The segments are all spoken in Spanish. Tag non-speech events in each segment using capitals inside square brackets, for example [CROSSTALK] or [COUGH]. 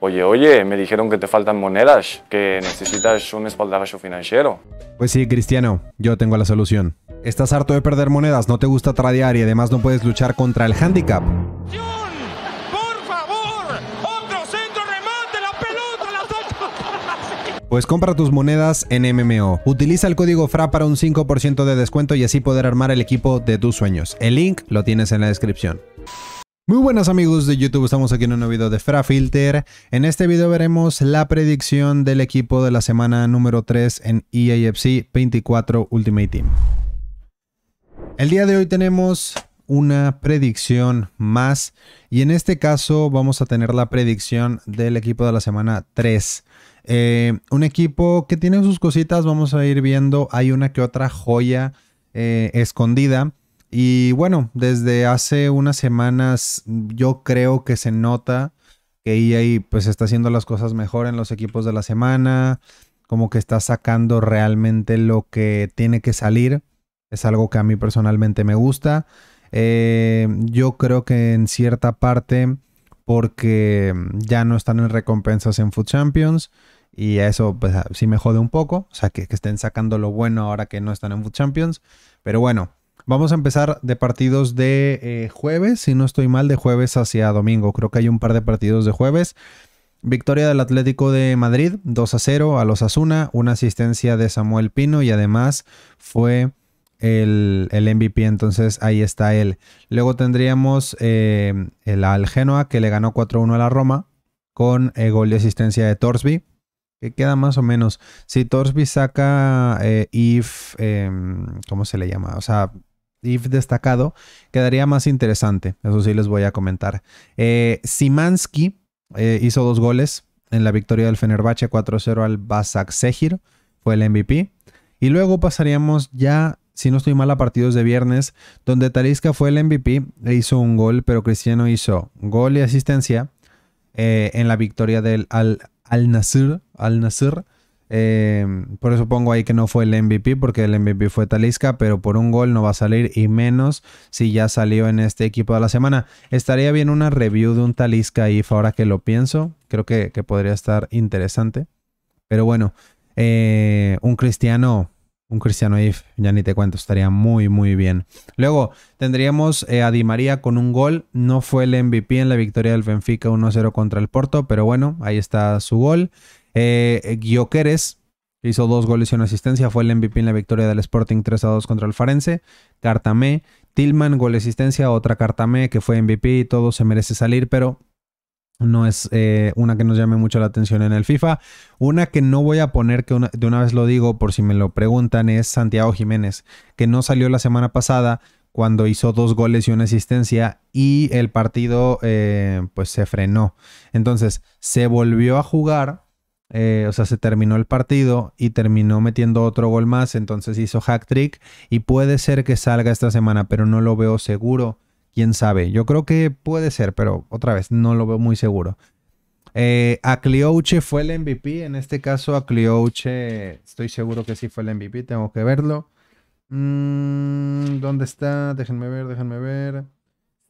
Oye, oye, me dijeron que te faltan monedas, que necesitas un espaldarazo financiero. Pues sí, Cristiano, yo tengo la solución. Estás harto de perder monedas, no te gusta tradear y además no puedes luchar contra el handicap. ¡Por favor! ¡Otro la pelota! Pues compra tus monedas en MMO. Utiliza el código FRA para un 5% de descuento y así poder armar el equipo de tus sueños. El link lo tienes en la descripción. Muy buenas amigos de YouTube, estamos aquí en un nuevo video de FraFilter. En este video veremos la predicción del equipo de la semana número 3 en EAFC 24 Ultimate Team. El día de hoy tenemos una predicción más y en este caso vamos a tener la predicción del equipo de la semana 3. Eh, un equipo que tiene sus cositas, vamos a ir viendo, hay una que otra joya eh, escondida. Y bueno, desde hace unas semanas yo creo que se nota que EA pues está haciendo las cosas mejor en los equipos de la semana, como que está sacando realmente lo que tiene que salir. Es algo que a mí personalmente me gusta. Eh, yo creo que en cierta parte, porque ya no están en recompensas en Food Champions, y eso pues sí me jode un poco, o sea, que, que estén sacando lo bueno ahora que no están en Food Champions, pero bueno, Vamos a empezar de partidos de eh, jueves, si no estoy mal, de jueves hacia domingo. Creo que hay un par de partidos de jueves. Victoria del Atlético de Madrid, 2 a 0 a los Asuna, una asistencia de Samuel Pino y además fue el, MVP, entonces ahí está él. Luego tendríamos eh, el al Genoa que le ganó 4-1 a la Roma con el eh, gol de asistencia de Torsby, que queda más o menos. Si Torsby saca if, em, ¿cómo se le llama? O sea, if destacado, quedaría más interesante. Eso sí les voy a comentar. Eh, Simansky eh, hizo dos goles en la victoria del Fenerbahce 4-0 al Basak Sejir. Fue el MVP. Y luego pasaríamos ya, si no estoy mal, a partidos de viernes, donde Tariska fue el MVP e hizo un gol, pero Cristiano hizo gol y asistencia eh, en la victoria del Al-Nasir. Al Al-Nasir Em, por eso pongo ahí que no fue el MVP, porque el MVP fue Talisca, pero por un gol no va a salir y menos si ya salió en este equipo de la semana. Estaría bien una review de un Talisca IF ahora que lo pienso. Creo que, podría estar interesante. Pero bueno, eh, un cristiano. Un Cristiano IF, ya ni te cuento, estaría muy, muy bien. Luego tendríamos eh, a Di María con un gol. No fue el MVP en la victoria del Benfica 1-0 contra el Porto, pero bueno, ahí está su gol. Eh, Gioqueres hizo dos goles y una asistencia. Fue el MVP en la victoria del Sporting 3 a 2 contra el Farense. Cartamé, Tillman, gol de asistencia. Otra Cartamé que fue MVP y todo se merece salir, pero no es eh, una que nos llame mucho la atención en el FIFA. Una que no voy a poner, que de una vez lo digo por si me lo preguntan, es Santiago Jiménez, que no salió la semana pasada cuando hizo dos goles y una asistencia y el partido eh, pues se frenó. Entonces se volvió a jugar eh, o sea, se terminó el partido y terminó metiendo otro gol más, entonces hizo hack trick y puede ser que salga esta semana, pero no lo veo seguro. Quién sabe, yo creo que puede ser, pero otra vez no lo veo muy seguro. Eh, fue el MVP, en este caso Acliouche estoy seguro que sí fue el MVP, tengo que verlo. Mm, ¿Dónde está? Déjenme ver, déjenme ver.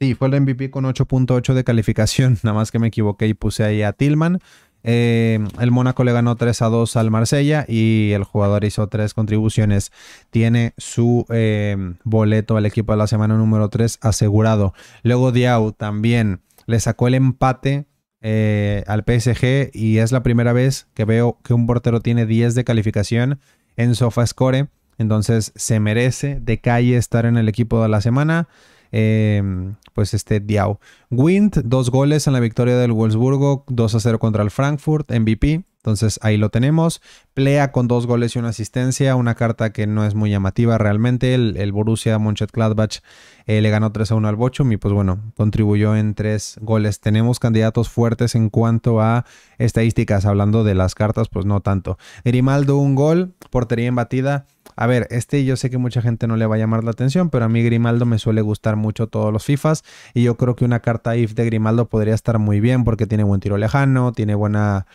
Sí, fue el MVP con 8.8 de calificación, [LAUGHS] nada más que me equivoqué y puse ahí a Tillman. Eh, el Mónaco le ganó 3 a 2 al Marsella y el jugador hizo tres contribuciones. Tiene su eh, boleto al equipo de la semana número 3 asegurado. Luego Diau también le sacó el empate eh, al PSG y es la primera vez que veo que un portero tiene 10 de calificación en SofaScore. Entonces se merece de calle estar en el equipo de la semana. Em, pues este Diao. Wind, dos goles en la victoria del Wolfsburgo, 2 a 0 contra el Frankfurt, MVP. Entonces ahí lo tenemos. Plea con dos goles y una asistencia. Una carta que no es muy llamativa realmente. El, Borussia Mönchengladbach eh, le ganó 3 a 1 al Bochum y pues bueno, contribuyó en tres goles. Tenemos candidatos fuertes en cuanto a estadísticas. Hablando de las cartas, pues no tanto. Grimaldo un gol, portería embatida, A ver, este yo sé que mucha gente no le va a llamar la atención, pero a mí Grimaldo me suele gustar mucho todos los FIFAs y yo creo que una carta IF de Grimaldo podría estar muy bien porque tiene buen tiro lejano, tiene buena...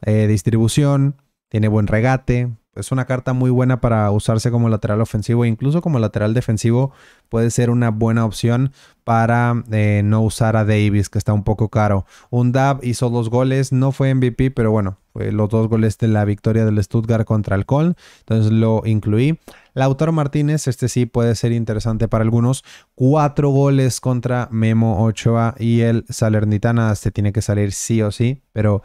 Eh, distribución, tiene buen regate. Es una carta muy buena para usarse como lateral ofensivo. Incluso como lateral defensivo puede ser una buena opción para eh, no usar a Davis, que está un poco caro. Un Dab hizo dos goles, no fue MVP, pero bueno, los dos goles de la victoria del Stuttgart contra el Entonces lo incluí. Lautaro Martínez, este sí puede ser interesante para algunos. Cuatro goles contra Memo Ochoa y el Salernitana. se tiene que salir sí o sí, pero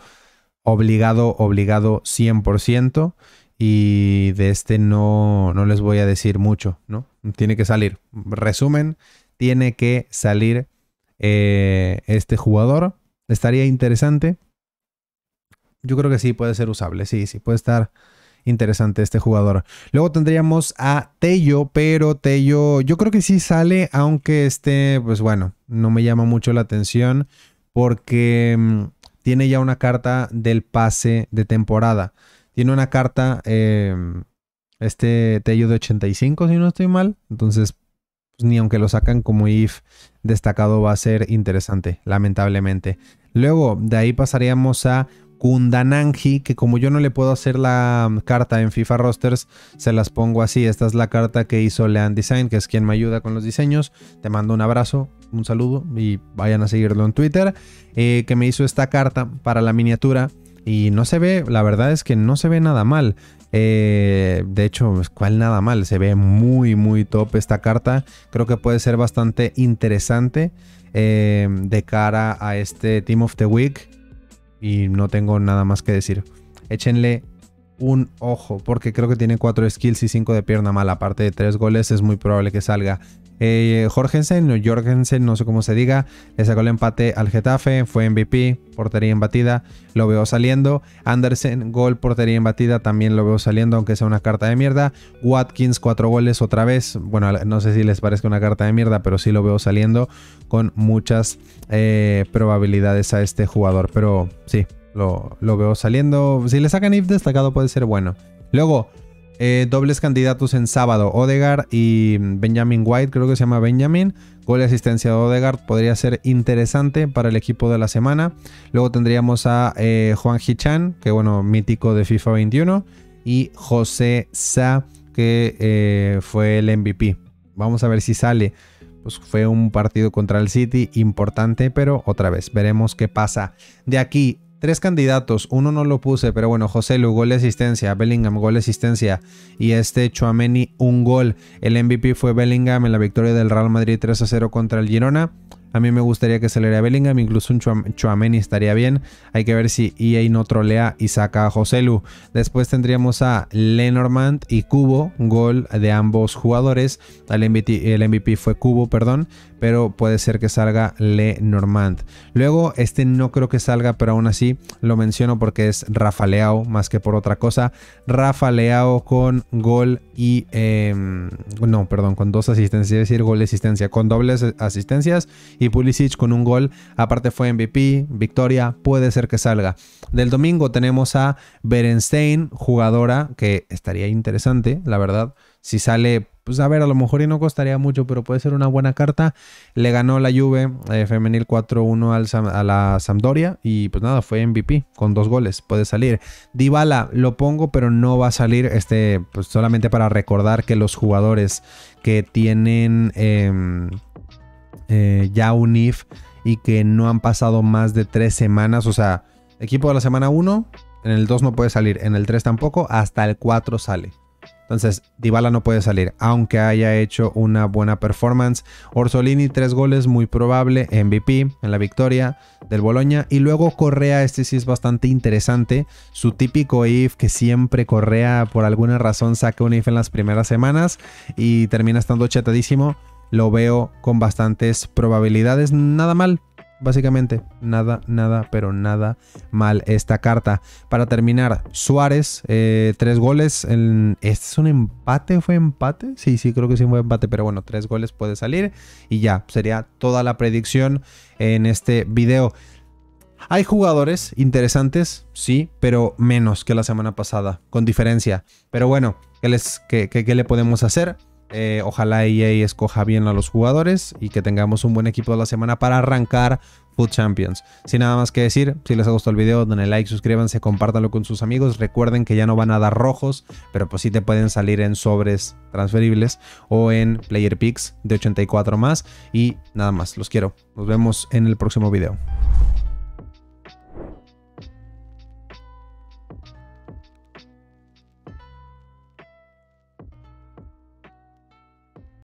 obligado, obligado 100% y de este no, no les voy a decir mucho, ¿no? Tiene que salir. Resumen, tiene que salir eh, este jugador. Estaría interesante. Yo creo que sí, puede ser usable. Sí, sí, puede estar interesante este jugador. Luego tendríamos a Tello, pero Tello yo creo que sí sale, aunque este, pues bueno, no me llama mucho la atención porque mm, tiene ya una carta del pase de temporada. Tiene una carta, em, este Tello de 85, si no estoy mal. Entonces, pues, ni aunque lo sacan como if destacado va a ser interesante, lamentablemente. Luego, de ahí pasaríamos a Kundananji, que como yo no le puedo hacer la um, carta en FIFA Rosters, se las pongo así. Esta es la carta que hizo Lean Design, que es quien me ayuda con los diseños. Te mando un abrazo, un saludo y vayan a seguirlo en Twitter, eh, que me hizo esta carta para la miniatura y no se ve, la verdad es que no se ve nada mal. Eh, de hecho, pues, cual nada mal, se ve muy, muy top esta carta. Creo que puede ser bastante interesante eh, de cara a este Team of the Week. Y no tengo nada más que decir. Échenle un ojo, porque creo que tiene 4 skills y 5 de pierna mala. Aparte de 3 goles, es muy probable que salga. Jorgensen, eh, Jorgensen, no sé cómo se diga, le sacó el empate al Getafe, fue MVP, portería embatida, lo veo saliendo. Andersen, gol, portería embatida, también lo veo saliendo, aunque sea una carta de mierda. Watkins, cuatro goles otra vez. Bueno, no sé si les parezca una carta de mierda, pero sí lo veo saliendo con muchas eh, probabilidades a este jugador. Pero sí, lo, lo veo saliendo. Si le sacan if destacado puede ser bueno. Luego, eh, dobles candidatos en sábado, Odegaard y mm, Benjamin White, creo que se llama Benjamin. Gol de asistencia de Odegaard podría ser interesante para el equipo de la semana. Luego tendríamos a eh, Juan Gichan que bueno, mítico de FIFA 21. Y José Sa, que eh, fue el MVP. Vamos a ver si sale. Pues fue un partido contra el City importante, pero otra vez veremos qué pasa de aquí Tres candidatos, uno no lo puse, pero bueno, José Lu, gol de asistencia, Bellingham, gol de asistencia y este Chuameni, un gol. El MVP fue Bellingham en la victoria del Real Madrid 3 a 0 contra el Girona. A mí me gustaría que saliera Bellingham, incluso un Chuameni estaría bien. Hay que ver si EA no trolea y saca a Joselu. Después tendríamos a Lenormand y Cubo, gol de ambos jugadores. El MVP, fue Cubo, perdón, pero puede ser que salga Lenormand. Luego, este no creo que salga, pero aún así lo menciono porque es Rafa más que por otra cosa. Rafa con gol y... Em, no, perdón, con dos asistencias, es decir, gol de asistencia, con dobles asistencias y Pulisic con un gol. Aparte fue MVP, victoria, puede ser que salga. Del domingo tenemos a Berenstein, jugadora que estaría interesante, la verdad. Si sale, pues a ver, a lo mejor y no costaría mucho, pero puede ser una buena carta. Le ganó la Juve eh, femenil 4-1 a la Sampdoria y pues nada, fue MVP con dos goles, puede salir. Dybala lo pongo, pero no va a salir este, pues solamente para recordar que los jugadores que tienen... Em, eh, ya un IF y que no han pasado más de tres semanas. O sea, equipo de la semana 1, en el 2 no puede salir, en el 3 tampoco, hasta el 4 sale. Entonces, Dybala no puede salir, aunque haya hecho una buena performance. Orsolini, tres goles, muy probable, MVP en la victoria del Boloña. Y luego Correa, este sí es bastante interesante. Su típico IF que siempre Correa por alguna razón saca un IF en las primeras semanas y termina estando chatadísimo lo veo con bastantes probabilidades. Nada mal, básicamente. Nada, nada, pero nada mal esta carta. Para terminar, Suárez, eh, tres goles. ¿Este es un empate? ¿Fue empate? Sí, sí, creo que sí fue empate, pero bueno, tres goles puede salir. Y ya, sería toda la predicción en este video. Hay jugadores interesantes, sí, pero menos que la semana pasada, con diferencia. Pero bueno, ¿qué, les, qué, qué le podemos hacer? Eh, ojalá EA escoja bien a los jugadores y que tengamos un buen equipo de la semana para arrancar Food Champions. Sin nada más que decir, si les ha gustado el video, denle like, suscríbanse, compártanlo con sus amigos. Recuerden que ya no van a dar rojos, pero pues sí te pueden salir en sobres transferibles o en Player Picks de 84 más. Y nada más, los quiero. Nos vemos en el próximo video.